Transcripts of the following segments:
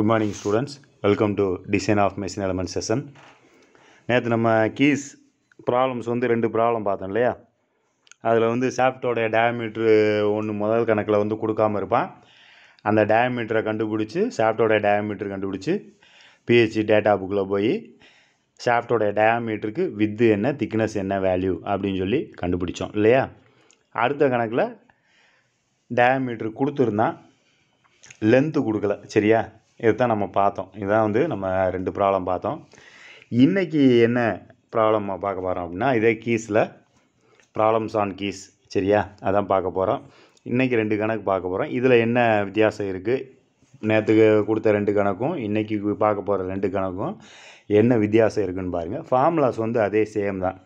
Good morning students welcome to design of machine element session நேற்று நம்ம keys problems வந்து ரெண்டு ப்ராப்ளம் பார்த்தோம் இல்லையா அதில் வந்து சாஃப்டோடைய டயமீட்ரு ஒன்று முதல் கணக்கில் வந்து கொடுக்காமல் இருப்பான் அந்த டயமீட்டரை கண்டுபிடிச்சி சாஃப்டோடைய டயமீட்டர் கண்டுபிடிச்சி பிஹெச்சி டேட்டா புக்கில் போய் சாஃப்டோடைய டயாமீட்டருக்கு வித்து என்ன திக்னஸ் என்ன வேல்யூ அப்படின்னு சொல்லி கண்டுபிடிச்சோம் இல்லையா அடுத்த கணக்கில் டயாமீட்ரு கொடுத்துருந்தான் லென்த்து கொடுக்கல சரியா இதுதான் நம்ம பார்த்தோம் இதுதான் வந்து நம்ம ரெண்டு ப்ராப்ளம் பார்த்தோம் இன்றைக்கி என்ன ப்ராப்ளம் பார்க்க போகிறோம் அப்படின்னா இதே கீஸில் ப்ராப்ளம்ஸ் ஆன் கீஸ் சரியா அதான் பார்க்க போகிறோம் இன்றைக்கி ரெண்டு கணக்கு பார்க்க போகிறோம் இதில் என்ன வித்தியாசம் இருக்குது நேற்றுக்கு கொடுத்த ரெண்டு கணக்கும் இன்றைக்கி பார்க்க போகிற ரெண்டு கணக்கும் என்ன வித்தியாசம் இருக்குதுன்னு பாருங்கள் ஃபார்முலாஸ் வந்து அதே சேம் தான்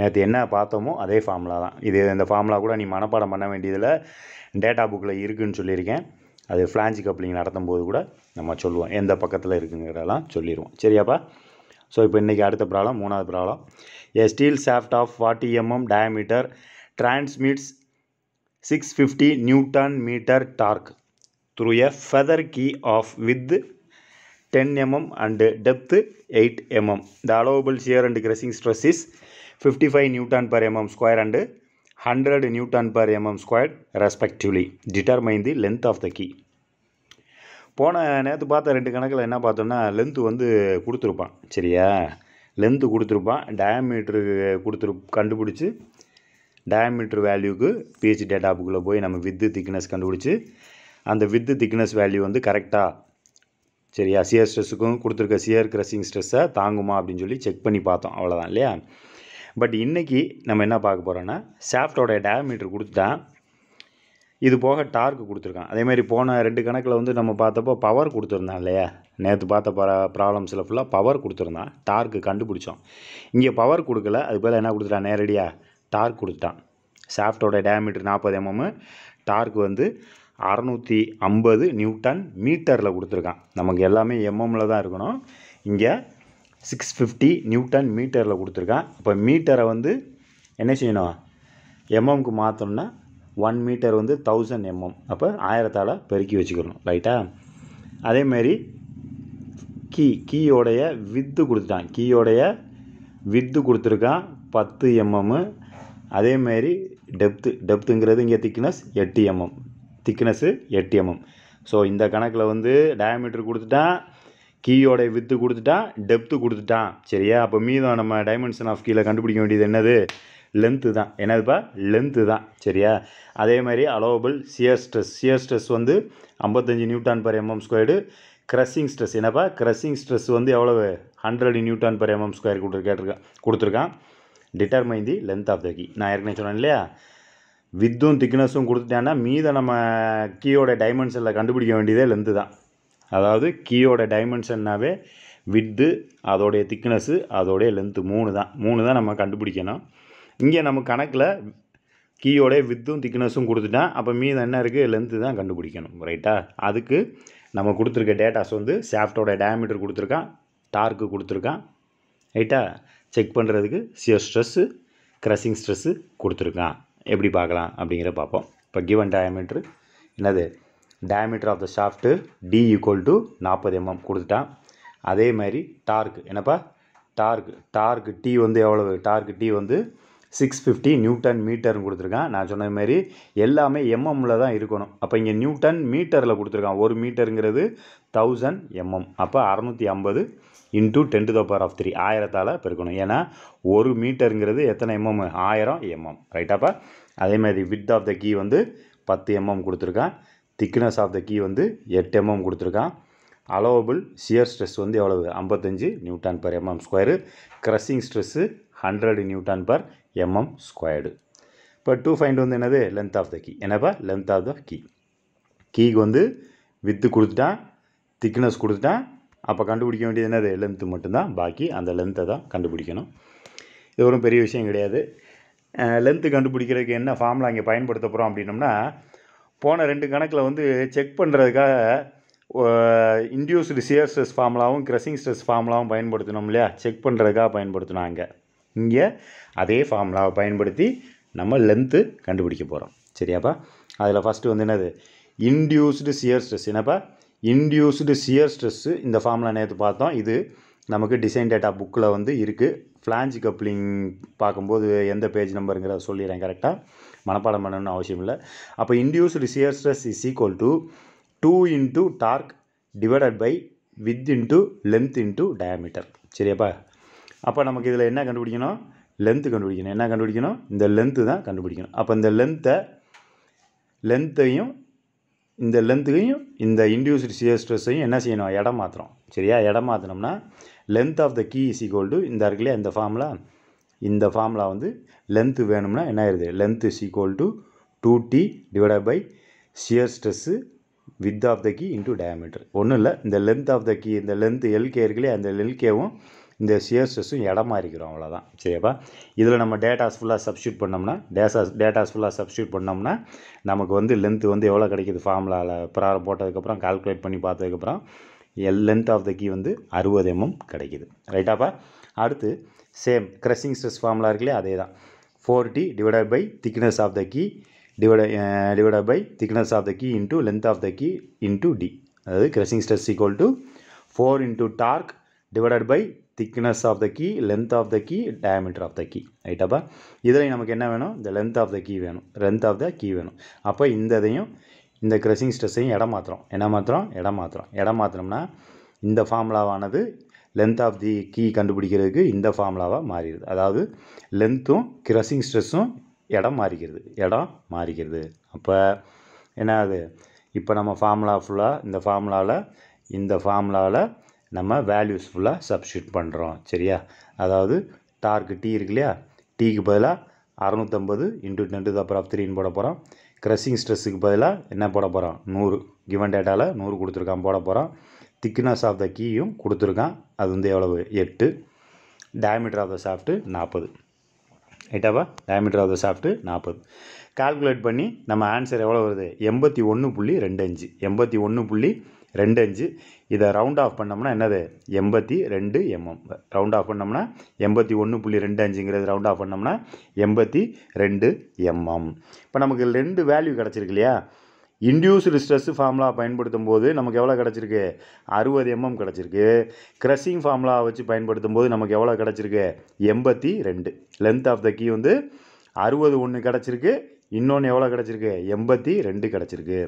நேற்று என்ன பார்த்தோமோ அதே ஃபார்முலா தான் இது இந்த ஃபார்முலா கூட நீ மனப்பாடம் பண்ண வேண்டியதில் டேட்டா புக்கில் இருக்குதுன்னு சொல்லியிருக்கேன் அது ஃப்ளான்ஜி கப்ளிங் நடத்தும்போது கூட நம்ம சொல்லுவோம் எந்த பக்கத்தில் இருக்குங்கிறதெல்லாம் சொல்லிடுவோம் சரியாப்பா ஸோ இப்போ இன்றைக்கி அடுத்த ப்ராப்ளம் மூணாவது problem a steel shaft of forty mm diameter transmits six fifty newton metre torque through a feather key of width ten mm and depth eight mm the allowable shear and crushing stress is fifty five newton per mm square and 100 Newton per mm squared respectively. Determine the length of the key. போன நேற்று பார்த்த ரெண்டு கணக்கில் என்ன பார்த்தோன்னா length வந்து கொடுத்துருப்பான் சரியா லென்த்து கொடுத்துருப்பான் டயாமீட்ரு கொடுத்துரு கண்டுபிடிச்சி டயாமீட்ரு வேல்யூக்கு பிஹெச் டேட்டாப்புக்குள்ளே போய் நம்ம வித்து திக்னஸ் கண்டுபிடிச்சி அந்த வித்து திக்னஸ் வேல்யூ வந்து கரெக்டாக சரியா சியர் ஸ்ட்ரெஸ்ஸுக்கும் கொடுத்துருக்க சியர் கிரஷிங் ஸ்ட்ரெஸ்ஸை தாங்குமா அப்படின்னு சொல்லி செக் பண்ணி பார்த்தோம் அவ்வளோதான் இல்லையா பட் இன்றைக்கி நம்ம என்ன பார்க்க போகிறோன்னா ஷாஃப்டோடைய டயாமீட்டர் கொடுத்துட்டான் இது போக டார்க்கு கொடுத்துருக்கான் அதேமாதிரி போன ரெண்டு கணக்கில் வந்து நம்ம பார்த்தப்போ பவர் கொடுத்துருந்தான் இல்லையா நேற்று பார்த்த ப ப்ராப்ளம்ஸில் ஃபுல்லாக பவர் கொடுத்துருந்தான் டார்க்கு கண்டுபிடிச்சோம் இங்கே பவர் கொடுக்கல அது போல் என்ன கொடுத்துட்டான் நேரடியாக டார்க் கொடுத்துட்டான் ஷாஃப்டோட டயாமீட்டர் நாற்பது எம்எம்மு டார்க் வந்து அறநூற்றி ஐம்பது நியூட்டன் மீட்டரில் கொடுத்துருக்கான் நமக்கு எல்லாமே எம்எம்மில் தான் இருக்கணும் இங்கே சிக்ஸ் ஃபிஃப்டி நியூட்டன் மீட்டரில் கொடுத்துருக்கான் இப்போ மீட்டரை வந்து என்ன செய்யணும் எம்எம்க்கு மாற்றணும்னா ஒன் மீட்டர் வந்து தௌசண்ட் எம்எம் அப்போ ஆயிரத்தால் பெருக்கி வச்சுக்கணும் ரைட்டா அதேமாரி கீ கீயோடைய வித்து கொடுத்துட்டான் கீயோடைய வித்து கொடுத்துருக்கான் பத்து எம்எம்மு அதேமாரி டெப்த்து டெப்த்துங்கிறது இங்கே திக்னஸ் எட்டு எம்எம் திக்னஸ்ஸு எட்டு எம்எம் ஸோ இந்த கணக்கில் வந்து டயமீட்டர் கொடுத்துட்டான் கீயோடைய வித்து கொடுத்துட்டான் டெப்த்து கொடுத்துட்டான் சரியா அப்போ மீதம் நம்ம டைமென்ஷன் ஆஃப் கீழே கண்டுபிடிக்க வேண்டியது என்னது லென்த்து தான் என்னதுப்பா லென்த்து தான் சரியா அதே மாதிரி allowable shear stress shear stress வந்து ஐம்பத்தஞ்சு newton per mm squared crushing stress என்னப்பா க்ரஷிங் ஸ்ட்ரெஸ் வந்து எவ்வளவு hundred newton per mm square கொடுத்து கேட்டிருக்கேன் கொடுத்துருக்கான் determine the length of the key நான் ஏற்கனவே சொன்னேன் இல்லையா வித்தும் திக்னஸும் கொடுத்துட்டேன்னா மீதை நம்ம கீயோட டைமென்ஷனில் கண்டுபிடிக்க வேண்டியதே லென்த்து தான் அதாவது கீயோட டைமென்ஷன்னாவே வித்து அதோடைய திக்னஸ்ஸு அதோடைய லென்த்து மூணு தான் மூணு தான் நம்ம கண்டுபிடிக்கணும் இங்கே நம்ம கணக்கில் கீயோடைய வித்தும் திக்னஸும் கொடுத்துட்டான் அப்போ மீதம் என்ன இருக்குது லென்த்து தான் கண்டுபிடிக்கணும் ரைட்டா அதுக்கு நம்ம கொடுத்துருக்க டேட்டாஸ் வந்து ஷாஃப்டோட டயமீட்டர் கொடுத்துருக்கான் டார்க்கு கொடுத்துருக்கான் ரைட்டா செக் பண்ணுறதுக்கு சியர் ஸ்ட்ரெஸ்ஸு க்ரஷிங் ஸ்ட்ரெஸ்ஸு கொடுத்துருக்கான் எப்படி பார்க்கலாம் அப்படிங்கிற பார்ப்போம் இப்போ கிவன் டயமீட்ரு என்னது diameter of the shaft D equal to நாற்பது எம்எம் கொடுத்துட்டான் அதே மாதிரி டார்க்கு என்னப்பா டார்க்கு டார்க்கு டி வந்து எவ்வளவு டார்க்கு டி வந்து சிக்ஸ் ஃபிஃப்டி நியூட்டன் மீட்டர்னு கொடுத்துருக்கான் நான் சொன்ன மாதிரி எல்லாமே எம்எம்மில் தான் இருக்கணும் அப்போ இங்கே நியூட்டன் மீட்டரில் கொடுத்துருக்கான் ஒரு மீட்டருங்கிறது தௌசண்ட் எம்எம் அப்போ அறநூற்றி ஐம்பது into ten to the power of three ஆயிரத்தால் பெருக்கணும் ஏன்னா ஒரு மீட்டருங்கிறது எத்தனை எம்எம் ஆயிரம் எம்எம் ரைட்டாப்பா அதே மாதிரி வித் ஆஃப் த கீ வந்து பத்து எம்எம் கொடுத்துருக்கான் திக்னஸ் ஆஃப் த கீ வந்து எட்டு எம்எம் கொடுத்துருக்கான் அலோவபிள் சியர் ஸ்ட்ரெஸ் வந்து எவ்வளவு ஐம்பத்தஞ்சு newton per mm square crushing stress hundred newton per mm squared இப்போ டூ ஃபைண்ட் வந்து என்னது லென்த் ஆஃப் த கீ என்னப்பா லென்த் ஆஃப் த கீ கீக்கு வந்து வித்து கொடுத்துட்டான் திக்னஸ் கொடுத்துட்டான் அப்போ கண்டுபிடிக்க வேண்டியது என்னது லென்த்து மட்டும்தான் பாக்கி அந்த லென்த்தை தான் கண்டுபிடிக்கணும் இது ஒரு பெரிய விஷயம் கிடையாது லென்த்து கண்டுபிடிக்கிறதுக்கு என்ன ஃபார்மில் இங்கே பயன்படுத்த போகிறோம் அப்படின்னோம்னா போன ரெண்டு கணக்கில் வந்து செக் பண்ணுறதுக்காக இன்டியூஸ்டு சியர் ஸ்ட்ரெஸ் ஃபார்முலாவும் கிரஸிங் ஸ்ட்ரெஸ் ஃபார்முலாவும் பயன்படுத்தினோம் இல்லையா செக் பண்ணுறதுக்காக பயன்படுத்தினாங்க இங்கே அதே ஃபார்முலாவை பயன்படுத்தி நம்ம லென்த்து கண்டுபிடிக்க போகிறோம் சரியாப்பா அதில் ஃபஸ்ட்டு வந்து என்னது இன்டியூஸ்டு சியர் ஸ்ட்ரெஸ் என்னப்பா இன்டியூஸ்டு சியர் ஸ்ட்ரெஸ்ஸு இந்த ஃபார்முலா நேற்று பார்த்தோம் இது நமக்கு டிசைன் டேட்டா புக்கில் வந்து இருக்குது ஃப்ளான்ஜ் கப்ளிங் பார்க்கும்போது எந்த பேஜ் நம்பருங்கிறத சொல்லிடுறேன் கரெக்டாக மனப்பாடம் பண்ணணும்னு அவசியம் இல்லை அப்போ induced shear stress is equal to two into torque divided by width into length into diameter சரியாப்பா அப்போ நமக்கு இதில் என்ன கண்டுபிடிக்கணும் லென்த்து கண்டுபிடிக்கணும் என்ன கண்டுபிடிக்கணும் இந்த லென்த்து தான் கண்டுபிடிக்கணும் அப்போ இந்த லென்த்தை லென்த்தையும் இந்த லென்த்துக்கையும் இந்த இன்டியூஸ்டு சியர் ஸ்ட்ரெஸ்ஸையும் என்ன செய்யணும் இடம் மாற்றுறோம் சரியா இடம் மாத்தினோம்னா length of the key is equal to இந்த இருக்குல்லையா இந்த ஃபார்மில் இந்த ஃபார்முலா வந்து லென்த்து வேணும்னா என்ன ஆயிடுது length is equal to two T divide by shear stress width of the key into diameter ஒன்றும் இல்லை இந்த லென்த் ஆஃப் த கீ இந்த லென்த் எல்கே இருக்குல்லையே அந்த எல்கேவும் இந்த ஷியர் ஸ்ட்ரெஸ்ஸும் இடமா இருக்கிறோம் அவ்வளோதான் சரியாப்பா இதில் நம்ம டேட்டாஸ் ஃபுல்லாக சப்ஸ்டியூட் பண்ணோம்னா டேட்டாஸ் டேட்டாஸ் ஃபுல்லாக சப்ஸ்டியூட் பண்ணோம்னா நமக்கு வந்து லென்த்து வந்து எவ்வளோ கிடைக்கிது ஃபார்முலாவில் ப்ராரம் போட்டதுக்கப்புறம் கால்குலேட் பண்ணி பார்த்ததுக்கப்புறம் L length of the key வந்து அறுபது எம்எம் கிடைக்கிது ரைட்டாப்பா அடுத்து சேம் க்ரஷிங் ஸ்ட்ரெஸ் ஃபார்முலா இருக்குல்லையே அதே தான் four T divided by thickness of the key divide divide by thickness of the key into length of the key into T அதாவது crushing stress equal to four into torque divided by thickness of the key length of the key diameter of the key ரைட்டாப்பா இதில் நமக்கு என்ன வேணும் இந்த length of the key வேணும் length of the key வேணும் அப்போ இந்த இதையும் இந்த க்ரஷிங் ஸ்ட்ரெஸ்ஸையும் இடம் மாற்றுறோம் என்ன மாற்றுறோம் இடம் மாற்றுறோம் இடம் மாத்திரம்னா இந்த ஃபார்முலாவானது லென்த் ஆஃப் தி கீ கண்டுபிடிக்கிறதுக்கு இந்த ஃபார்முலாவாக மாறிடுது அதாவது லென்த்தும் கிரஸிங் ஸ்ட்ரெஸ்ஸும் இடம் மாறிக்கிறது இடம் மாறிக்கிறது அப்போ என்ன இப்போ நம்ம ஃபார்முலா ஃபுல்லாக இந்த ஃபார்முலாவில் இந்த ஃபார்முலாவில் நம்ம வேல்யூஸ் ஃபுல்லாக சப்ஸ்டியூட் பண்ணுறோம் சரியா அதாவது டார்க்கு டீ இருக்கு இல்லையா டீக்கு பதிலாக அறநூற்றம்பது இன்டூ டென் டு தப்பர் த்ரீன்னு போட போகிறோம் க்ரஷிங் ஸ்ட்ரெஸ்ஸுக்கு பதிலாக என்ன போட போகிறோம் நூறு கிவன் டேட்டாவில் நூறு கொடுத்துருக்கான் போட போகிறோம் திக்னஸ் ஆஃப் த கீயும் கொடுத்துருக்கான் அது வந்து எவ்வளவு எட்டு டயமீட்டர் ஆஃப் த சாஃப்ட்டு நாற்பது ரைட்டாவா டயமீட்டர் ஆஃப் த சாஃப்ட்டு நாற்பது கால்குலேட் பண்ணி நம்ம ஆன்சர் எவ்வளோ வருது எண்பத்தி ஒன்று புள்ளி ரெண்டு அஞ்சு எண்பத்தி ஒன்று புள்ளி ரெண்டு அஞ்சு இதை ரவுண்ட் ஆஃப் பண்ணோம்னா என்னது எண்பத்தி ரெண்டு எம்எம் ரவுண்ட் ஆஃப் பண்ணோம்னா எண்பத்தி ஒன்று புள்ளி ரெண்டு அஞ்சுங்கிறது ரவுண்ட் ஆஃப் பண்ணோம்னா எண்பத்தி ரெண்டு எம்எம் இப்போ நமக்கு ரெண்டு வேல்யூ கிடச்சிருக்கு இல்லையா இன்டியூஸ்டு ஸ்ட்ரெஸ்ஸு ஃபார்முலா பயன்படுத்தும் போது நமக்கு எவ்வளோ கிடச்சிருக்கு அறுபது எம்எம் கிடச்சிருக்கு க்ரஷிங் ஃபார்முலா வச்சு பயன்படுத்தும் போது நமக்கு எவ்வளோ கிடச்சிருக்கு எண்பத்தி ரெண்டு லென்த் ஆஃப் த கீ வந்து அறுபது ஒன்று கிடச்சிருக்கு இன்னொன்று எவ்வளோ கிடச்சிருக்கு எண்பத்தி ரெண்டு கிடச்சிருக்கு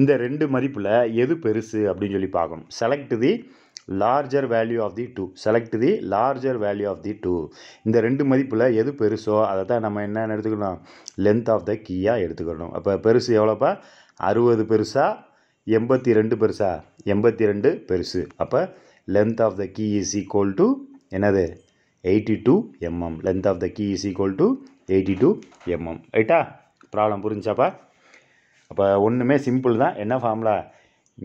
இந்த ரெண்டு மதிப்பில் எது பெருசு அப்படின்னு சொல்லி பார்க்கணும் select the larger value of the two select the larger value of the two இந்த ரெண்டு மதிப்பில் எது பெருசோ அதை தான் நம்ம என்னென்னு எடுத்துக்கணும் லென்த் ஆஃப் த கீயாக எடுத்துக்கணும் அப்போ பெருசு எவ்வளோப்பா அறுபது பெருசா எண்பத்தி ரெண்டு பெருசா எண்பத்தி ரெண்டு பெருசு அப்போ length of the key is equal to என்னது eighty two mm length of the key is equal to eighty two mm ரைட்டா ப்ராப்ளம் புரிஞ்சாப்பா அப்போ ஒன்றுமே சிம்பிள் தான் என்ன ஃபார்முலா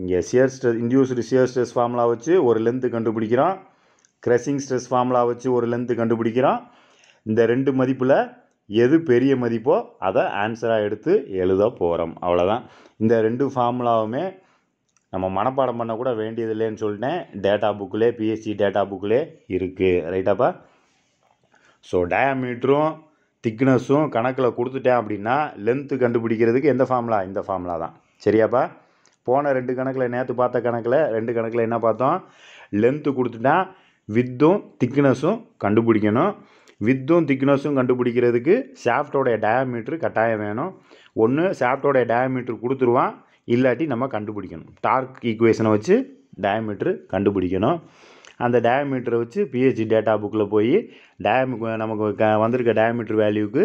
இங்கே shear stress induced shear stress formula வச்சு ஒரு லென்த்து கண்டுபிடிக்கிறோம் க்ரெஷிங் ஸ்ட்ரெஸ் ஃபார்முலா வச்சு ஒரு லென்த்து கண்டுபிடிக்கிறோம் இந்த ரெண்டு மதிப்பில் எது பெரிய மதிப்போ அதை ஆன்சராக எடுத்து எழுத போகிறோம் அவ்வளோதான் இந்த ரெண்டு ஃபார்முலாவுமே நம்ம மனப்பாடம் பண்ணக்கூட வேண்டியது இல்லைன்னு சொல்லிட்டேன் டேட்டா புக்கிலே பிஎஸ்சி டேட்டா புக்கிலே இருக்குது ரைட்டாப்பா ஸோ டயாமீட்டரும் திக்னஸும் கணக்கில் கொடுத்துட்டேன் அப்படின்னா லென்த்து கண்டுபிடிக்கிறதுக்கு எந்த ஃபார்முலா இந்த ஃபார்முலா தான் சரியாப்பா போன ரெண்டு கணக்கில் நேற்று பார்த்த கணக்கில் ரெண்டு கணக்கில் என்ன பார்த்தோம் லென்த்து கொடுத்துட்டா வித்தும் திக்னஸும் கண்டுபிடிக்கணும் வித்தும் திக்னஸும் கண்டுபிடிக்கிறதுக்கு ஷாஃப்டோடைய டயாமீட்ரு கட்டாயம் வேணும் ஒன்று ஷாஃப்டோடைய டயாமீட்ரு கொடுத்துருவான் இல்லாட்டி நம்ம கண்டுபிடிக்கணும் டார்க் ஈக்குவேஷனை வச்சு டயாமீட்ரு கண்டுபிடிக்கணும் அந்த டயாமீட்டரை வச்சு பிஹெச்சி டேட்டா புக்கில் போய் டயம் நமக்கு க வந்திருக்க டயாமீட்ரு வேல்யூக்கு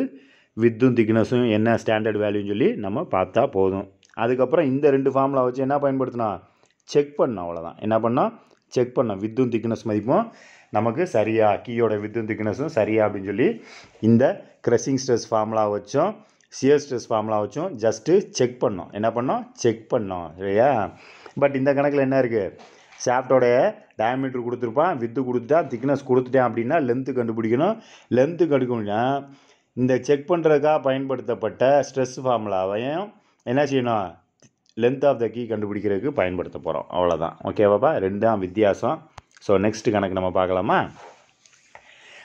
வித்தும் திக்னஸும் என்ன ஸ்டாண்டர்ட் வேல்யூன்னு சொல்லி நம்ம பார்த்தா போதும் அதுக்கப்புறம் இந்த ரெண்டு ஃபார்முலா வச்சு என்ன பயன்படுத்தினா செக் பண்ணோம் அவ்வளோதான் என்ன பண்ணால் செக் பண்ணோம் வித்தும் திக்னஸ் மதிப்போம் நமக்கு சரியாக கீயோட வித்து திக்னஸும் சரியா அப்படின்னு சொல்லி இந்த க்ரெஷிங் ஸ்ட்ரெஸ் ஃபார்முலா வச்சும் சியர் ஸ்ட்ரெஸ் ஃபார்முலா வச்சும் ஜஸ்ட்டு செக் பண்ணோம் என்ன பண்ணோம் செக் பண்ணோம் சரியா பட் இந்த கணக்கில் என்ன இருக்குது ஷாஃப்டோடைய டயமீட்டர் கொடுத்துருப்பான் வித்து கொடுத்துட்டா திக்னஸ் கொடுத்துட்டேன் அப்படின்னா லென்த்து கண்டுபிடிக்கணும் லென்த்து கண்டுபிடிக்கணும்னா இந்த செக் பண்ணுறதுக்காக பயன்படுத்தப்பட்ட ஸ்ட்ரெஸ் ஃபார்முலாவையும் என்ன செய்யணும் லென்த் ஆஃப் த கீ கண்டுபிடிக்கிறதுக்கு பயன்படுத்த போகிறோம் அவ்வளோதான் ஓகேவாப்பா ரெண்டாம் வித்தியாசம் ஸோ நெக்ஸ்ட் கணக்கு நம்ம பார்க்கலாமா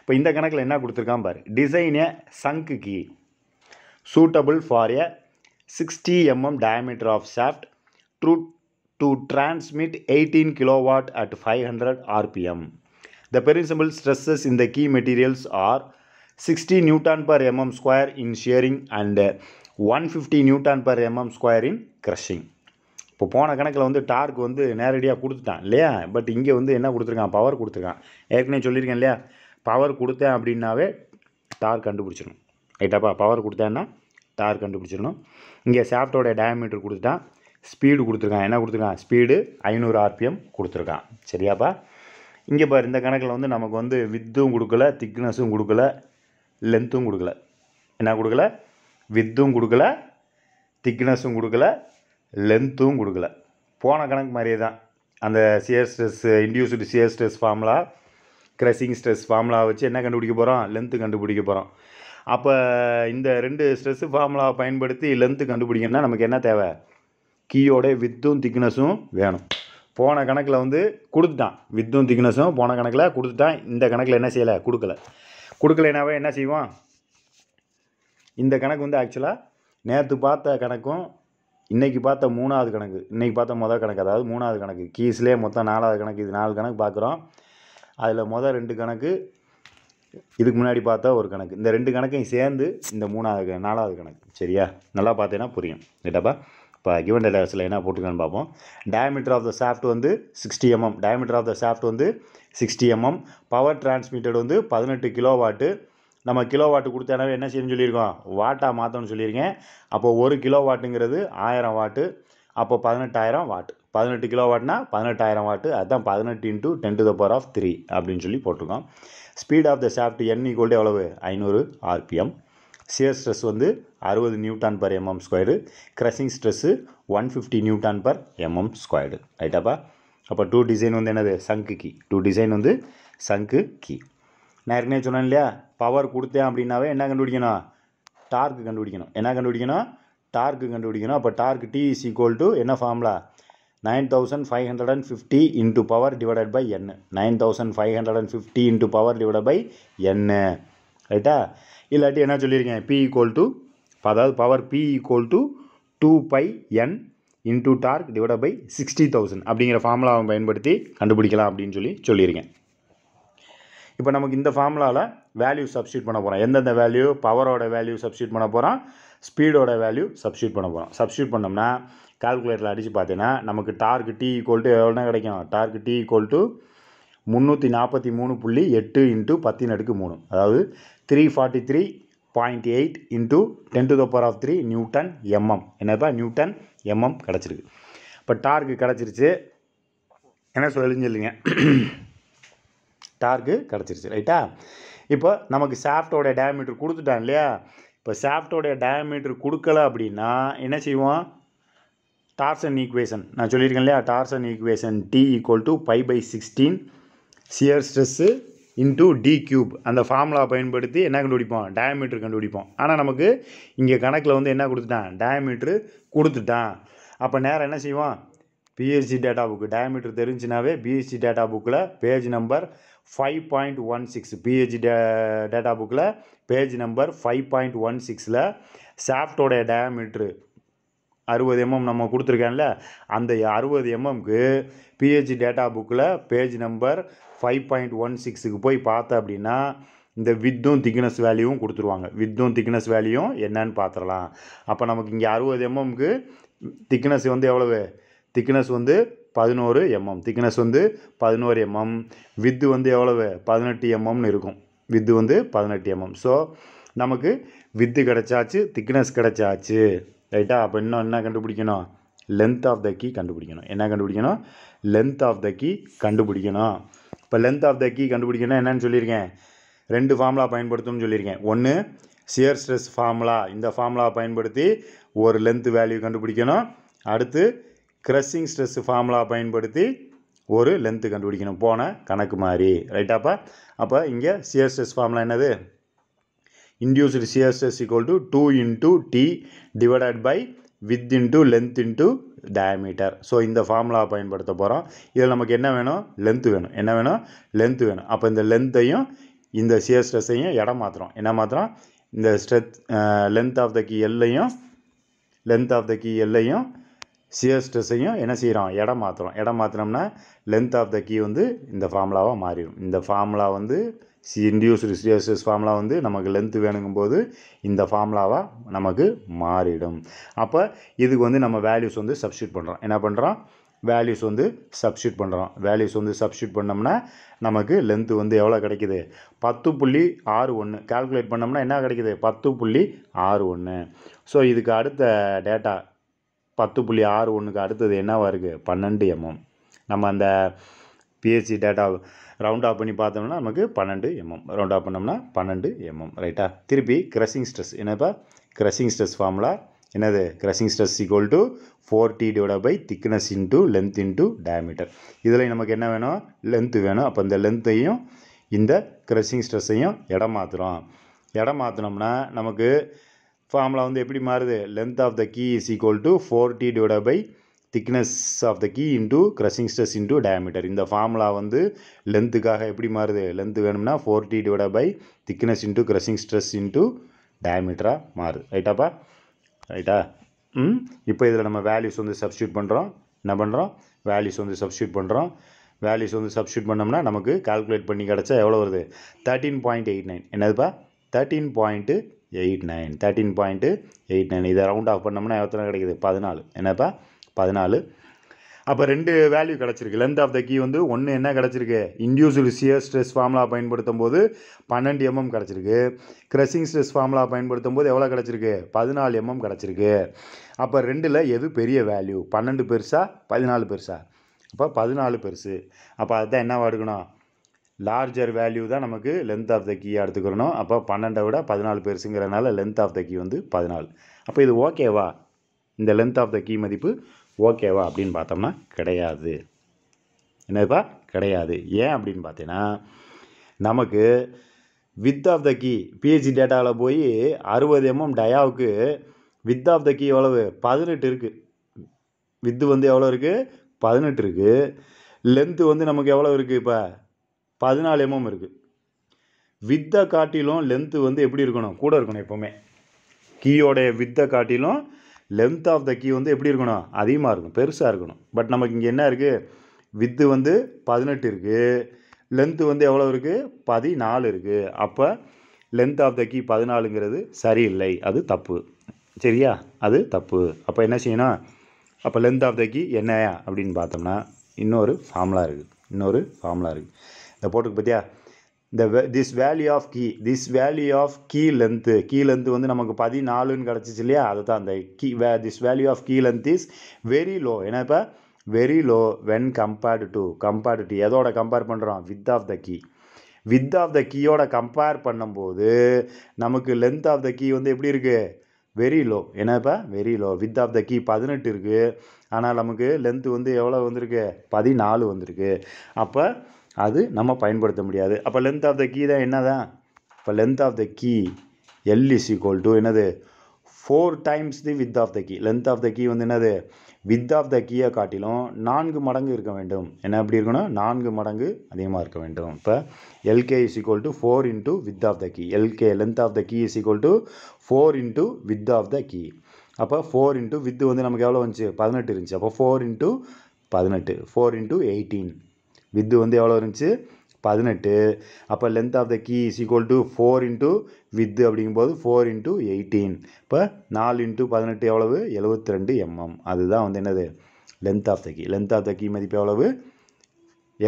இப்போ இந்த கணக்கில் என்ன கொடுத்துருக்கான் பாரு design a sunk key suitable for a sixty mm diameter of shaft through to transmit eighteen kilowatt at five hundred rpm the principal stresses இந்த key materials are sixty newton per mm square in shearing and one fifty newton per mm square in crushing இப்போ போன கணக்கில் வந்து dark வந்து நேரடியாக கொடுத்துட்டான் இல்லையா but இங்கே வந்து என்ன கொடுத்துருக்கான் பவர் கொடுத்துருக்கான் ஏற்கனவே சொல்லியிருக்கேன் இல்லையா பவர் கொடுத்தேன் அப்படின்னாவே டார்க் கண்டுபிடிச்சிடணும் ரைட்டாப்பா பவர் கொடுத்தேன்னா டார்க் கண்டுபிடிச்சிடணும் இங்கே சாஃப்டோட டயமீட்டர் கொடுத்துட்டான் ஸ்பீடு கொடுத்துருக்கான் என்ன கொடுத்துருக்கான் ஸ்பீடு ஐநூறு ஆர்பிஎம் கொடுத்துருக்கான் சரியாப்பா இங்கே பாரு இந்த கணக்கில் வந்து நமக்கு வந்து வித்தும் கொடுக்கல திக்னஸும் கொடுக்கல லென்த்தும் கொடுக்கல என்ன கொடுக்கல வித்தும் கொடுக்கல திக்னஸும் கொடுக்கல லென்த்தும் கொடுக்கல போன கணக்கு மாதிரியே தான் அந்த shear stress induced shear stress formula crushing stress formula வச்சு என்ன கண்டுபிடிக்க போகிறோம் லென்த்து கண்டுபிடிக்க போகிறோம் அப்போ இந்த ரெண்டு ஸ்ட்ரெஸ்ஸு ஃபார்முலாவை பயன்படுத்தி லென்த்து கண்டுபிடிக்கணும்னா நமக்கு என்ன தேவை கீயோட வித்தும் திக்னஸும் வேணும் போன கணக்கில் வந்து கொடுத்துட்டான் வித்தும் திக்னஸும் போன கணக்கில் கொடுத்துட்டான் இந்த கணக்கில் என்ன செய்யலை கொடுக்கல கொடுக்கலைனாவே என்ன செய்வோம் இந்த கணக்கு வந்து ஆக்சுவலாக நேற்று பார்த்த கணக்கும் இன்றைக்கி பார்த்த மூணாவது கணக்கு இன்றைக்கி பார்த்த மொதல் கணக்கு அதாவது மூணாவது கணக்கு கீஸ்லேயே மொத்தம் நாலாவது கணக்கு இது நாலு கணக்கு பார்க்குறோம் அதில் மொதல் ரெண்டு கணக்கு இதுக்கு முன்னாடி பார்த்தா ஒரு கணக்கு இந்த ரெண்டு கணக்கையும் சேர்ந்து இந்த மூணாவது நாலாவது கணக்கு சரியா நல்லா பார்த்தீங்கன்னா புரியும் கேட்டப்பா இப்போ கிவன் டேட்டாஸில் என்ன போட்டுக்கான்னு பார்ப்போம் டயமீட்டர் ஆஃப் த சாஃப்ட் வந்து sixty mm diameter of the shaft வந்து சிக்ஸ்டி எம்எம் பவர் டிரான்ஸ்மிட்டட் வந்து பதினெட்டு கிலோ வாட்டு நம்ம கிலோ வாட்டு கொடுத்தனவே என்ன செய்யணும்னு சொல்லியிருக்கோம் வாட்டாக மாற்றணும்னு சொல்லியிருக்கேன் அப்போது ஒரு கிலோ வாட்டுங்கிறது ஆயிரம் வாட்டு அப்போ பதினெட்டாயிரம் வாட்டு பதினெட்டு கிலோ வாட்னா பதினெட்டாயிரம் வாட்டு அதுதான் பதினெட்டு into ten to the power of three அப்படின்னு சொல்லி போட்டிருக்கோம் speed of the shaft N equal to எவ்வளவு ஐநூறு ஆர்பிஎம் சியர் ஸ்ட்ரெஸ் வந்து அறுபது newton per mm square crushing stress one fifty newton per mm squared ரைட்டாப்பா அப்போ டூ டிசைன் வந்து என்னது சங்கு கீ டூ டிசைன் வந்து சங்கு கீ நான் ஏற்கனவே சொன்னேன் இல்லையா பவர் கொடுத்தேன் அப்படின்னாவே என்ன கண்டுபிடிக்கணும் டார்க்கு கண்டுபிடிக்கணும் என்ன கண்டுபிடிக்கணும் டார்க்கு கண்டுபிடிக்கணும் அப்போ torque T is equal to என்ன formula nine thousand five hundred and fifty into power divided by N nine thousand five hundred and fifty into power divide by N ரைட்டா இல்லாட்டி என்ன சொல்லியிருக்கேன் பி ஈக்குவல் டு அதாவது power P equal to two pi N into torque divide by sixty thousand அப்படிங்கிற ஃபார்முலாவை பயன்படுத்தி கண்டுபிடிக்கலாம் அப்படின்னு சொல்லி சொல்லியிருக்கேன் இப்போ நமக்கு இந்த ஃபார்முலாவில் வேல்யூ சப்ஸ்டியூட் பண்ண போகிறோம் எந்தெந்த வேல்யூ பவரோட வேல்யூ சப்ஸ்டியூட் பண்ண போகிறோம் ஸ்பீடோட வேல்யூ சப்ஸ்டியூட் பண்ண போகிறோம் சப்ஸ்டியூட் பண்ணோம்னா கால்குலேட்டரில் அடித்து பார்த்தீங்கன்னா நமக்கு டார்க் டி ஈக்குவல் டு எவ்வளோனா கிடைக்கும் டார்க் டி ஈக்குவல் டு முந்நூற்றி நாற்பத்தி மூணு புள்ளி எட்டு இன்ட்டு பத்தின் அடுக்கு மூணு அதாவது three forty three point eight into ten to the power of three newton mm என்னப்பா நியூட்டன் எம்எம் கிடச்சிருக்கு இப்போ டார்க்கு கிடச்சிருச்சு என்ன சொல்லுங்க டார்க்கு கிடச்சிருச்சு ரைட்டா இப்போ நமக்கு சாஃப்டோடைய டயமீட்டர் கொடுத்துட்டான் இல்லையா இப்போ சாஃப்டோடைய டயமீட்டர் கொடுக்கல அப்படின்னா என்ன செய்வோம் டார்சன் ஈக்குவேஷன் நான் சொல்லியிருக்கேன் இல்லையா torsion equation T equal to pi by sixteen shear stress into D cube அந்த ஃபார்முலா பயன்படுத்தி என்ன கண்டுபிடிப்போம் டயமீட்ரு கண்டுபிடிப்போம் ஆனால் நமக்கு இங்கே கணக்கில் வந்து என்ன கொடுத்துட்டான் டயாமீட்ரு கொடுத்துட்டான் அப்போ நேரம் என்ன செய்வோம் பிஎஸ்சி டேட்டா புக்கு டயமீட்ரு தெரிஞ்சுனாவே பிஎஸ்சி டேட்டா புக்கில் page number five point one six PH டே டேட்டா புக்கில் page number five point one சிக்ஸில் சாஃப்டோடைய டயாமீட்ரு அறுபது எம்எம் நம்ம கொடுத்துருக்கேன்ல அந்த அறுபது எம்எம்க்கு பிஹெச் டேட்டா புக்கில் page number five point one சிக்ஸுக்கு போய் பார்த்தேன் அப்படின்னா இந்த வித்தும் திக்னஸ் வேல்யூவும் கொடுத்துருவாங்க வித்தும் திக்னஸ் வேல்யூவும் என்னன்னு பார்த்துடலாம் அப்போ நமக்கு இங்கே அறுபது எம்எம்க்கு திக்னஸ் வந்து எவ்வளவு திக்னஸ் வந்து பதினோரு எம்எம் திக்னஸ் வந்து பதினோரு எம்எம் வித்து வந்து எவ்வளவு பதினெட்டு எம்எம்னு இருக்கும் வித்து வந்து பதினெட்டு எம்எம் ஸோ நமக்கு வித்து கிடச்சாச்சு திக்னஸ் கிடச்சாச்சு ரைட்டா அப்போ இன்னும் என்ன கண்டுபிடிக்கணும் லென்த் ஆஃப் த கீ கண்டுபிடிக்கணும் என்ன கண்டுபிடிக்கணும் லென்த் ஆஃப் த கீ கண்டுபிடிக்கணும் இப்போ லென்த் ஆஃப் த கீ கண்டுபிடிக்கணும் என்னென்னு சொல்லியிருக்கேன் ரெண்டு ஃபார்முலா பயன்படுத்தணும்னு சொல்லியிருக்கேன் ஒன்று சியர் ஸ்ட்ரெஸ் ஃபார்முலா இந்த ஃபார்முலாவை பயன்படுத்தி ஒரு லென்த் வேல்யூ கண்டுபிடிக்கணும் அடுத்து க்ரஷிங் ஸ்ட்ரெஸ் ஃபார்முலா பயன்படுத்தி ஒரு லென்த்து கண்டுபிடிக்கணும் போன கணக்கு மாதிரி ரைட்டாப்பா அப்போ இங்கே சியர் ஸ்ட்ரெஸ் ஃபார்முலா என்னது induced shear stress equal to two into T divided by width into length into diameter so இந்த ஃபார்முலா பயன்படுத்த போகிறோம் இதில் நமக்கு என்ன வேணும் லென்த்து வேணும் என்ன வேணும் லென்த்து வேணும் அப்போ இந்த லென்த்தையும் இந்த சியர் ஸ்ட்ரெஸ்ஸையும் இடம் மாற்றுறோம் என்ன மாத்திரம் இந்த ஸ்ட்ரெத் லென்த் ஆஃப் த கீ எல்லையும் லென்த் ஆஃப் த கீ எல்லையும் ஸ்ட்ரெஸ்ஸையும் என்ன செய்கிறோம் இடம் மாற்றுறோம் இடம் மாற்றினோம்னா லென்த் ஆஃப் த கீ வந்து இந்த ஃபார்முலாவாக மாறிடும் இந்த ஃபார்முலா வந்து சி இன்டியூஸ்டு ஸ்ட்ரெஸ் ஃபார்முலா வந்து நமக்கு லென்த்து வேணுங்கும் போது இந்த ஃபார்முலாவாக நமக்கு மாறிடும் அப்போ இதுக்கு வந்து நம்ம வேல்யூஸ் வந்து சப்ஸ்டியூட் பண்ணுறோம் என்ன பண்ணுறோம் வேல்யூஸ் வந்து சப்ஸ்டியூட் பண்ணுறோம் வேல்யூஸ் வந்து சப்ஸ்டியூட் பண்ணோம்னா நமக்கு லென்த்து வந்து எவ்வளோ கிடைக்கிது பத்து புள்ளி ஆறு ஒன்று கால்குலேட் பண்ணோம்னா என்ன கிடைக்கிது பத்து புள்ளி ஆறு ஒன்று ஸோ இதுக்கு அடுத்த டேட்டா பத்து புள்ளி ஆறு ஒன்றுக்கு அடுத்தது என்னவாக இருக்குது பன்னெண்டு எம்எம் நம்ம அந்த பிஎஸ்சி டேட்டா ரவுண்ட் ஆஃப் பண்ணி பார்த்தோம்னா நமக்கு பன்னெண்டு எம்எம் ரவுண்ட் ஆஃப் பண்ணோம்னா பன்னெண்டு எம்எம் ரைட்டா திருப்பி க்ரஷிங் ஸ்ட்ரெஸ் என்னப்பா க்ரஷிங் ஸ்ட்ரெஸ் ஃபார்முலா என்னது crushing stress equal to four T divide by thickness into length into diameter இதில் நமக்கு என்ன வேணும் லென்த்து வேணும் அப்போ இந்த லென்த்தையும் இந்த க்ரஷிங் ஸ்ட்ரெஸ்ஸையும் இடம் மாற்றுறோம் இடம் மாற்றினோம்னா நமக்கு ஃபார்முலா வந்து எப்படி மாறுது length of the key is equal to four T by thickness of the key into crushing stress into diameter இந்த ஃபார்முலா வந்து லென்த்துக்காக எப்படி மாறுது லென்த்து வேணும்னா four T by thickness into crushing stress into டயமீட்டராக மாறுது ரைட்டாப்பா ரைட்டா ம் இப்போ இதில் நம்ம வேல்யூஸ் வந்து சப்ஸ்டியூட் பண்ணுறோம் என்ன பண்ணுறோம் வேல்யூஸ் வந்து சப்ஸ்டியூட் பண்ணுறோம் வேல்யூஸ் வந்து சப்ஸ்டியூட் பண்ணோம்னா நமக்கு கால்குலேட் பண்ணி கிடச்சா எவ்வளோ வருது தேர்ட்டீன் பாயிண்ட் எயிட் நைன் என்னதுப்பா thirteen point eight nine thirteen point eight nine இதை ரவுண்ட் ஆஃப் பண்ணோம்னா எவ்வளோ கிடைக்கிது பதினாலு என்னப்பா பதினாலு அப்போ ரெண்டு வேல்யூ கிடச்சிருக்கு லென்த் ஆஃப் த கீ வந்து ஒன்று என்ன கிடச்சிருக்கு இண்டியூசுவல் சியர் ஸ்ட்ரெஸ் ஃபார்முலா பயன்படுத்தும் போது பன்னெண்டு எம்எம் கிடச்சிருக்கு க்ரெஷிங் ஸ்ட்ரெஸ் ஃபார்முலா பயன்படுத்தும் போது எவ்வளோ கிடச்சிருக்கு பதினாலு எம்எம் கிடச்சிருக்கு அப்போ ரெண்டில் எது பெரிய வேல்யூ பன்னெண்டு பெருசா பதினாலு பெருசா அப்போ பதினாலு பெருசு அப்போ அதுதான் என்னவாக எடுக்கணும் லார்ஜர் வேல்யூ தான் நமக்கு லென்த் ஆஃப் த கீயாக எடுத்துக்கிறணும் அப்போ பன்னெண்டை விட பதினாலு பெருசுங்கிறனால லென்த் ஆஃப் த கீ வந்து பதினாலு அப்போ இது ஓகேவா இந்த லென்த் ஆஃப் த கீ மதிப்பு ஓகேவா அப்படின்னு பார்த்தோம்னா கிடையாது என்னதுப்பா கிடையாது ஏன் அப்படின்னு பார்த்தீங்கன்னா நமக்கு width of the key PHC டேட்டாவில் போய் அறுபது எம்எம் டயாவுக்கு வித் ஆஃப் த கீ எவ்வளவு பதினெட்டு இருக்குது வித்து வந்து எவ்வளோ இருக்குது பதினெட்டு இருக்குது லென்த்து வந்து நமக்கு எவ்வளோ இருக்குது இப்போ பதினாலு எம்எம் இருக்குது வித்தை காட்டிலும் லென்த்து வந்து எப்படி இருக்கணும் கூட இருக்கணும் எப்போவுமே கீயோடைய வித்தை காட்டிலும் லென்த் ஆஃப் த கீ வந்து எப்படி இருக்கணும் அதிகமாக இருக்கும் பெருசாக இருக்கணும் பட் நமக்கு இங்கே என்ன இருக்குது வித்து வந்து பதினெட்டு இருக்குது லென்த்து வந்து எவ்வளோ இருக்குது பதினாலு இருக்குது அப்போ லென்த் ஆஃப் த கீ பதினாலுங்கிறது சரியில்லை அது தப்பு சரியா அது தப்பு அப்போ என்ன செய்யணும் அப்போ லென்த் ஆஃப் த கீ என்ன அப்படின்னு பார்த்தோம்னா இன்னொரு ஃபார்முலா இருக்குது இன்னொரு ஃபார்முலா இருக்குது இந்த போட்டுக்கு பார்த்தியா இந்த this value of key this value of key length key length வந்து நமக்கு பதினாலுன்னு கிடச்சிச்சு இல்லையா அதை தான் அந்த key way this value of key length is very low ஏன்னா இப்போ very low when compared to compared to எதோட கம்பேர் பண்ணுறோம் width of the key width of the கீயோட கம்பேர் பண்ணும்போது நமக்கு லென்த் ஆஃப் த கீ வந்து எப்படி இருக்குது வெரி லோ ஏன்னா இப்போ very low width of the key பதினெட்டு இருக்குது ஆனால் நமக்கு லென்த்து வந்து எவ்வளோ வந்திருக்கு பதினாலு வந்திருக்கு அப்போ அது நம்ம பயன்படுத்த முடியாது அப்போ லென்த் ஆஃப் த கீ தான் என்ன தான் இப்போ length of the key L is equal to என்னது four times the width of the key length of the key வந்து என்னது வித் ஆஃப் த கீயை காட்டிலும் நான்கு மடங்கு இருக்க வேண்டும் என்ன எப்படி இருக்கணும் நான்கு மடங்கு அதிகமாக இருக்க வேண்டும் இப்போ LK is equal to four into width of the key LK length of the key is equal to four into width of the key அப்போ ஃபோர் இன்ட்டு வித்து வந்து நமக்கு எவ்வளோ வந்துச்சு பதினெட்டு இருந்துச்சு அப்போ ஃபோர் இன்ட்டு பதினெட்டு ஃபோர் இன்ட்டு எயிட்டீன் வித்து வந்து எவ்வளோ இருந்துச்சு பதினெட்டு அப்போ length of the key is equal to four into width அப்படிங்கும்போது ஃபோர் இன்ட்டு எயிட்டீன் இப்போ நாலு இன்ட்டு பதினெட்டு எவ்வளவு எழுபத்தி ரெண்டு எம்எம் அதுதான் வந்து என்னது length of the key length of the key மதிப்பு எவ்வளவு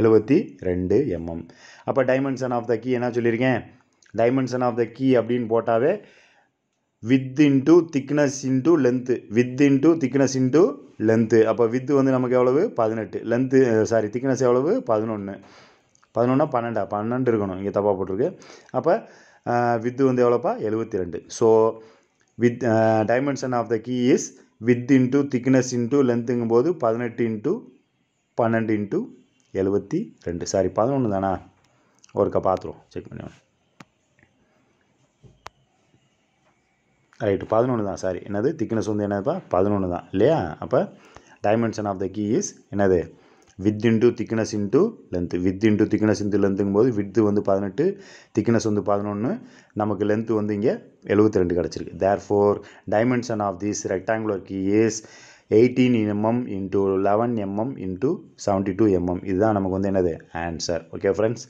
எழுபத்தி ரெண்டு எம்எம் அப்போ டைமென்ஷன் ஆஃப் த கீ என்ன சொல்லியிருக்கேன் டைமென்ஷன் ஆஃப் த கீ அப்படின்னு போட்டாவே width into thickness into length width into thickness into length அப்போ வித்து வந்து நமக்கு எவ்வளவு பதினெட்டு லென்த்து சாரி திக்னஸ் எவ்வளவு பதினொன்று பதினொன்னா பன்னெண்டா பன்னெண்டு இருக்கணும் இங்கே தப்பாக போட்டிருக்கு அப்போ வித்து வந்து எவ்வளோப்பா எழுபத்தி ரெண்டு so width dimension of the key is width into thickness into லென்த்துங்கும் போது பதினெட்டு இன்டூ பன்னெண்டு இன்டூ எழுபத்தி ரெண்டு சாரி பதினொன்று தானா ஒருக்கா பார்த்துருவோம் செக் பண்ணி ரைட்டு பதினொன்று தான் சாரி என்னது திக்னஸ் வந்து என்னதுப்பா பதினொன்று தான் இல்லையா அப்போ dimension of the key is என்னது width into thickness into length width into thickness into லென்த்துங்கும் போது வித்து வந்து பதினெட்டு திக்னஸ் வந்து பதினொன்று நமக்கு லென்த்து வந்து இங்கே எழுபத்தி ரெண்டு கிடச்சிருக்கு there four dimension of this rectangular key is eighteen mm into eleven mm into seventy two mm இதுதான் நமக்கு வந்து என்னது ஆன்சர் ஓகே ஃப்ரெண்ட்ஸ்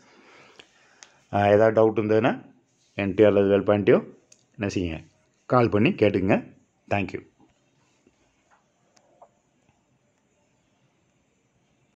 ஏதாவது டவுட் இருந்ததுன்னா என்டிஆர் லெவல் பாயிண்ட்டியோ என்ன செய்யுங்க கால் பண்ணி கேட்டுக்கங்க தேங்க்யூ